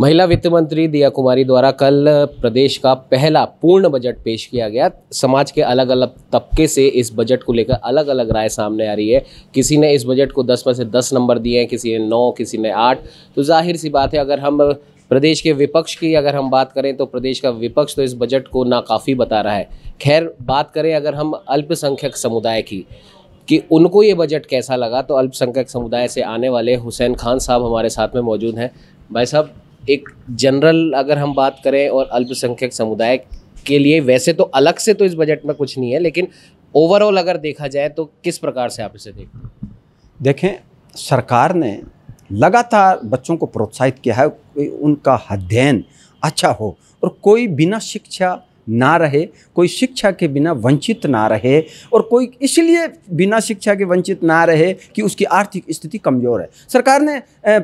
महिला वित्त मंत्री दिया कुमारी द्वारा कल प्रदेश का पहला पूर्ण बजट पेश किया गया समाज के अलग अलग तबके से इस बजट को लेकर अलग अलग राय सामने आ रही है किसी ने इस बजट को दस में से दस नंबर दिए हैं किसी ने नौ किसी ने आठ तो जाहिर सी बात है अगर हम प्रदेश के विपक्ष की अगर हम बात करें तो प्रदेश का विपक्ष तो इस बजट को नाकाफ़ी बता रहा है खैर बात करें अगर हम अल्पसंख्यक समुदाय की कि उनको ये बजट कैसा लगा तो अल्पसंख्यक समुदाय से आने वाले हुसैन खान साहब हमारे साथ में मौजूद हैं भाई साहब एक जनरल अगर हम बात करें और अल्पसंख्यक समुदाय के लिए वैसे तो अलग से तो इस बजट में कुछ नहीं है लेकिन ओवरऑल अगर देखा जाए तो किस प्रकार से आप इसे देखते देखें सरकार ने लगातार बच्चों को प्रोत्साहित किया है उनका अध्ययन अच्छा हो और कोई बिना शिक्षा ना रहे कोई शिक्षा के बिना वंचित ना रहे और कोई इसलिए बिना शिक्षा के वंचित ना रहे कि उसकी आर्थिक स्थिति कमज़ोर है सरकार ने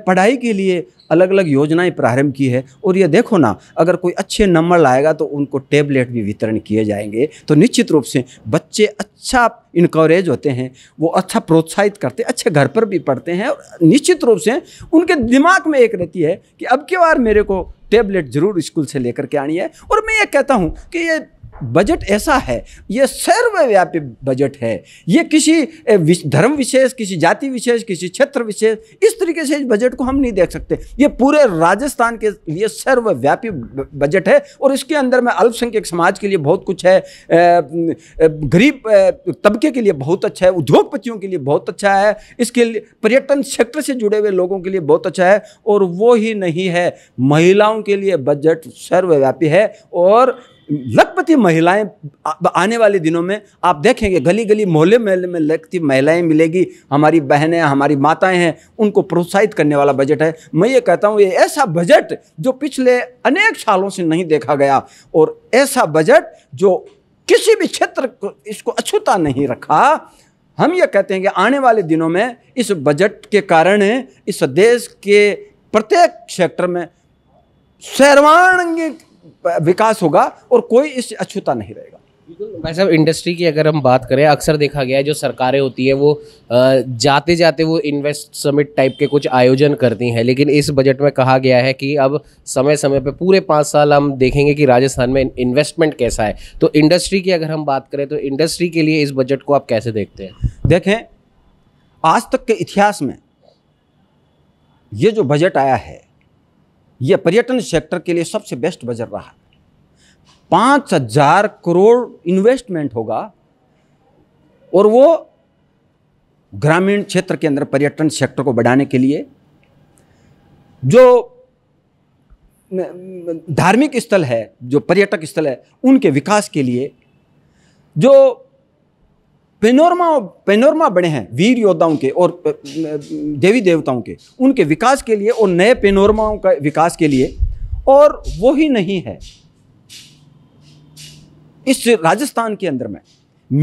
पढ़ाई के लिए अलग अलग योजनाएं प्रारंभ की है और ये देखो ना अगर कोई अच्छे नंबर लाएगा तो उनको टेबलेट भी वितरण किए जाएंगे तो निश्चित रूप से बच्चे अच्छा इनकरेज होते हैं वो अच्छा प्रोत्साहित करते हैं अच्छे घर पर भी पढ़ते हैं और निश्चित रूप से उनके दिमाग में एक रहती है कि अब के बार मेरे को टेबलेट जरूर स्कूल से लेकर के आनी है और मैं ये कहता हूँ कि ये बजट ऐसा है ये सर्वव्यापी बजट है ये किसी धर्म विशेष किसी जाति विशेष किसी क्षेत्र विशेष इस तरीके से इस बजट को हम नहीं देख सकते ये पूरे राजस्थान के लिए सर्वव्यापी बजट है और इसके अंदर में अल्पसंख्यक समाज के लिए बहुत कुछ है गरीब तबके के लिए बहुत अच्छा है उद्योगपतियों के लिए बहुत अच्छा है इसके लिए पर्यटन सेक्टर से जुड़े हुए लोगों के लिए बहुत अच्छा है और वो ही नहीं है महिलाओं के लिए बजट सर्वव्यापी है और लखपति महिलाएं आने वाले दिनों में आप देखेंगे गली गली मोहल्ले मोहल्ले में लखपति महिलाएं मिलेगी हमारी बहनें हमारी माताएं हैं उनको प्रोत्साहित करने वाला बजट है मैं ये कहता हूँ ये ऐसा बजट जो पिछले अनेक सालों से नहीं देखा गया और ऐसा बजट जो किसी भी क्षेत्र को इसको अछूता नहीं रखा हम ये कहते हैं कि आने वाले दिनों में इस बजट के कारण इस देश के प्रत्येक सेक्टर में सर्वांगीण विकास होगा और कोई इस अछूता नहीं रहेगा भाई साहब इंडस्ट्री की अगर हम बात करें अक्सर देखा गया है जो सरकारें होती है वो जाते जाते वो इन्वेस्ट समिट टाइप के कुछ आयोजन करती हैं लेकिन इस बजट में कहा गया है कि अब समय समय पे पूरे पाँच साल हम देखेंगे कि राजस्थान में इन्वेस्टमेंट कैसा है तो इंडस्ट्री की अगर हम बात करें तो इंडस्ट्री के लिए इस बजट को आप कैसे देखते हैं देखें आज तक के इतिहास में ये जो बजट आया है यह पर्यटन सेक्टर के लिए सबसे बेस्ट बजट रहा पांच पाँच हजार करोड़ इन्वेस्टमेंट होगा और वो ग्रामीण क्षेत्र के अंदर पर्यटन सेक्टर को बढ़ाने के लिए जो धार्मिक स्थल है जो पर्यटक स्थल है उनके विकास के लिए जो पेनोरमा पेनोरमा बने हैं वीर योद्धाओं के और देवी देवताओं के उनके विकास के लिए और नए पेनोरमाओं का विकास के लिए और वो ही नहीं है इस राजस्थान के अंदर में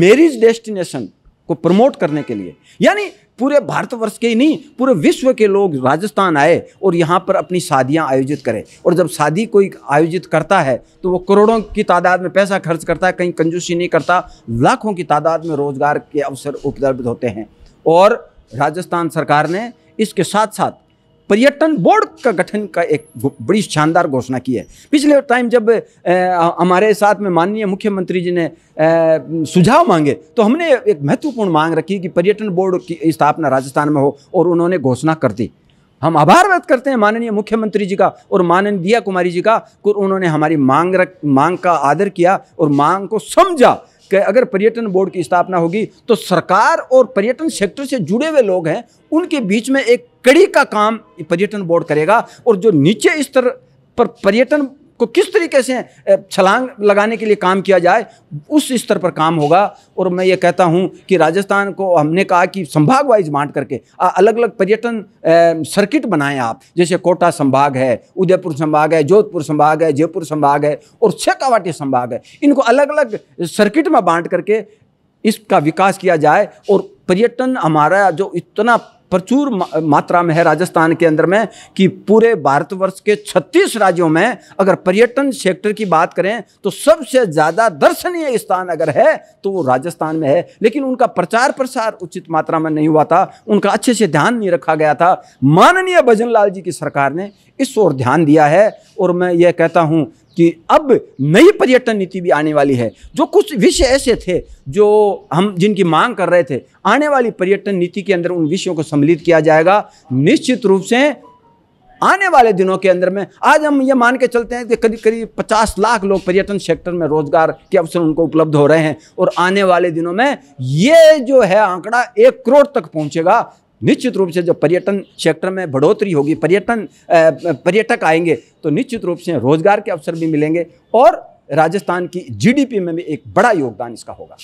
मेरिज डेस्टिनेशन को प्रमोट करने के लिए यानी पूरे भारतवर्ष के ही नहीं पूरे विश्व के लोग राजस्थान आए और यहाँ पर अपनी शादियाँ आयोजित करें और जब शादी कोई आयोजित करता है तो वो करोड़ों की तादाद में पैसा खर्च करता है कहीं कंजूसी नहीं करता लाखों की तादाद में रोजगार के अवसर उपलब्ध होते हैं और राजस्थान सरकार ने इसके साथ साथ पर्यटन बोर्ड का गठन का एक बड़ी शानदार घोषणा की है पिछले टाइम जब हमारे साथ में माननीय मुख्यमंत्री जी ने सुझाव मांगे तो हमने एक महत्वपूर्ण मांग रखी कि पर्यटन बोर्ड की स्थापना राजस्थान में हो और उन्होंने घोषणा कर दी हम आभार व्यक्त करते हैं माननीय मुख्यमंत्री जी का और माननीय दिया कुमारी जी का उन्होंने हमारी मांग रख मांग का आदर किया और मांग को समझा कि अगर पर्यटन बोर्ड की स्थापना होगी तो सरकार और पर्यटन सेक्टर से जुड़े हुए लोग हैं उनके बीच में एक कड़ी का काम पर्यटन बोर्ड करेगा और जो नीचे स्तर पर पर्यटन को किस तरीके से छलांग लगाने के लिए काम किया जाए उस स्तर पर काम होगा और मैं ये कहता हूँ कि राजस्थान को हमने कहा कि संभाग वाइज बांट करके अलग अलग पर्यटन सर्किट बनाएं आप जैसे कोटा संभाग है उदयपुर संभाग है जोधपुर संभाग है जयपुर संभाग है और छेकावाटी संभाग है इनको अलग अलग सर्किट में बांट करके इसका विकास किया जाए और पर्यटन हमारा जो इतना प्रचुर मात्रा में है राजस्थान के अंदर में कि पूरे भारतवर्ष के 36 राज्यों में अगर पर्यटन सेक्टर की बात करें तो सबसे ज़्यादा दर्शनीय स्थान अगर है तो वो राजस्थान में है लेकिन उनका प्रचार प्रसार उचित मात्रा में नहीं हुआ था उनका अच्छे से ध्यान नहीं रखा गया था माननीय भजन लाल जी की सरकार ने इस ओर ध्यान दिया है और मैं यह कहता हूँ कि अब नई पर्यटन नीति भी आने वाली है जो कुछ विषय ऐसे थे जो हम जिनकी मांग कर रहे थे आने वाली पर्यटन नीति के अंदर उन विषयों को सम्मिलित किया जाएगा निश्चित रूप से आने वाले दिनों के अंदर में आज हम ये मान के चलते हैं कि करीब करीब पचास लाख लोग पर्यटन सेक्टर में रोजगार के अवसर उनको उपलब्ध हो रहे हैं और आने वाले दिनों में ये जो है आंकड़ा एक करोड़ तक पहुंचेगा निश्चित रूप से जब पर्यटन सेक्टर में बढ़ोतरी होगी पर्यटन पर्यटक आएंगे तो निश्चित रूप से रोजगार के अवसर भी मिलेंगे और राजस्थान की जीडीपी में भी एक बड़ा योगदान इसका होगा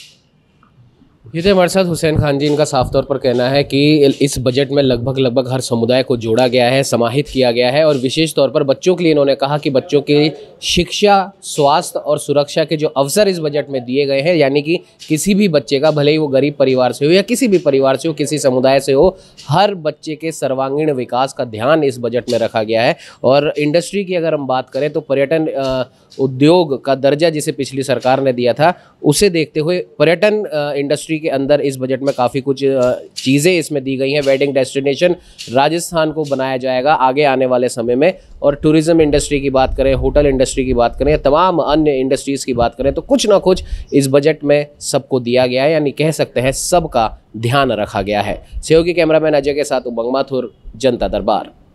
ये थे हमारे साथ हुसैन खान जी इनका साफ तौर पर कहना है कि इस बजट में लगभग लगभग हर समुदाय को जोड़ा गया है समाहित किया गया है और विशेष तौर पर बच्चों के लिए इन्होंने कहा कि बच्चों की शिक्षा स्वास्थ्य और सुरक्षा के जो अवसर इस बजट में दिए गए हैं यानी कि किसी भी बच्चे का भले ही वो गरीब परिवार से हो या किसी भी परिवार से हो किसी समुदाय से हो हर बच्चे के सर्वांगीण विकास का ध्यान इस बजट में रखा गया है और इंडस्ट्री की अगर हम बात करें तो पर्यटन उद्योग का दर्जा जिसे पिछली सरकार ने दिया था उसे देखते हुए पर्यटन इंडस्ट्री इंडस्ट्री के अंदर इस बजट में काफ़ी कुछ चीज़ें इसमें दी गई हैं वेडिंग डेस्टिनेशन राजस्थान को बनाया जाएगा आगे आने वाले समय में और टूरिज़्म इंडस्ट्री की बात करें होटल इंडस्ट्री की बात करें तमाम अन्य इंडस्ट्रीज़ की बात करें तो कुछ ना कुछ इस बजट में सबको दिया गया है यानी कह सकते हैं सबका ध्यान रखा गया है सहयोगी कैमरामैन अजय के साथ उमंग माथुर जनता दरबार